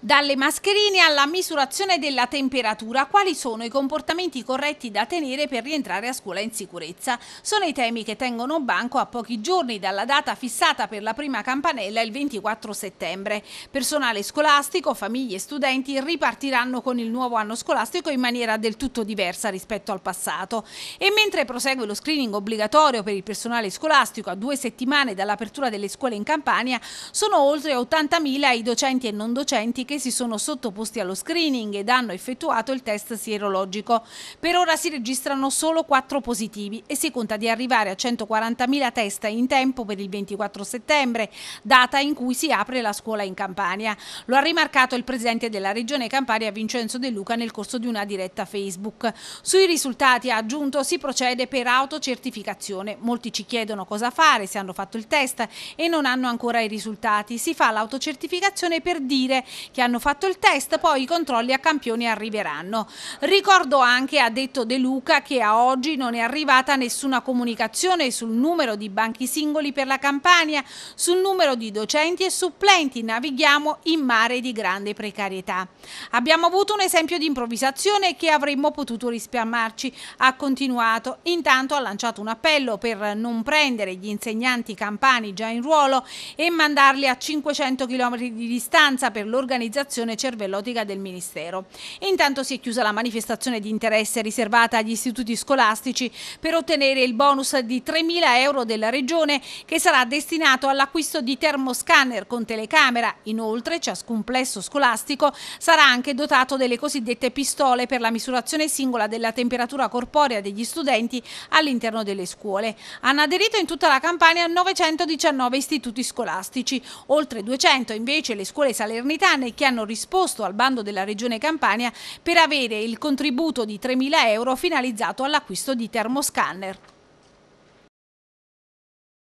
Dalle mascherine alla misurazione della temperatura, quali sono i comportamenti corretti da tenere per rientrare a scuola in sicurezza? Sono i temi che tengono banco a pochi giorni dalla data fissata per la prima campanella il 24 settembre. Personale scolastico, famiglie e studenti ripartiranno con il nuovo anno scolastico in maniera del tutto diversa rispetto al passato. E mentre prosegue lo screening obbligatorio per il personale scolastico a due settimane dall'apertura delle scuole in Campania, sono oltre 80.000 i docenti e non docenti soggetti che si sono sottoposti allo screening ed hanno effettuato il test sierologico. Per ora si registrano solo 4 positivi e si conta di arrivare a 140.000 test in tempo per il 24 settembre, data in cui si apre la scuola in Campania. Lo ha rimarcato il presidente della Regione Campania Vincenzo De Luca nel corso di una diretta Facebook. Sui risultati, ha aggiunto, si procede per autocertificazione. Molti ci chiedono cosa fare se hanno fatto il test e non hanno ancora i risultati. Si fa l'autocertificazione per dire che hanno fatto il test, poi i controlli a campione arriveranno. Ricordo anche, ha detto De Luca, che a oggi non è arrivata nessuna comunicazione sul numero di banchi singoli per la campagna, sul numero di docenti e supplenti. Navighiamo in mare di grande precarietà. Abbiamo avuto un esempio di improvvisazione che avremmo potuto risparmiarci, ha continuato. Intanto ha lanciato un appello per non prendere gli insegnanti campani già in ruolo e mandarli a 500 km di distanza per l'organizzazione organizzazione cervellotica del Ministero. Intanto si è chiusa la manifestazione di interesse riservata agli istituti scolastici per ottenere il bonus di 3.000 euro della Regione che sarà destinato all'acquisto di termoscanner con telecamera. Inoltre ciascun plesso scolastico sarà anche dotato delle cosiddette pistole per la misurazione singola della temperatura corporea degli studenti all'interno delle scuole. Hanno aderito in tutta la campagna 919 istituti scolastici, oltre 200 invece le scuole salernitane lavoratori che hanno risposto al bando della Regione Campania per avere il contributo di 3.000 euro finalizzato all'acquisto di termoscanner.